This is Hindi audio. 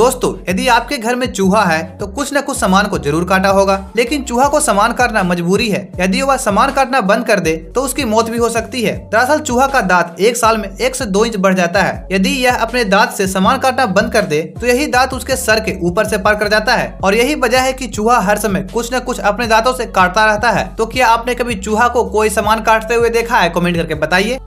दोस्तों यदि आपके घर में चूहा है तो कुछ न कुछ सामान को जरूर काटा होगा लेकिन चूहा को सामान काटना मजबूरी है यदि वह सामान काटना बंद कर दे तो उसकी मौत भी हो सकती है दरअसल चूहा का दांत एक साल में एक से दो इंच बढ़ जाता है यदि यह अपने दांत से सामान काटना बंद कर दे तो यही दांत उसके सर के ऊपर से पार कर जाता है और यही वजह है कि चूहा हर समय कुछ न कुछ अपने दांतों से काटता रहता है तो क्या आपने कभी चूहा को कोई सामान काटते हुए देखा है कॉमेंट करके बताइए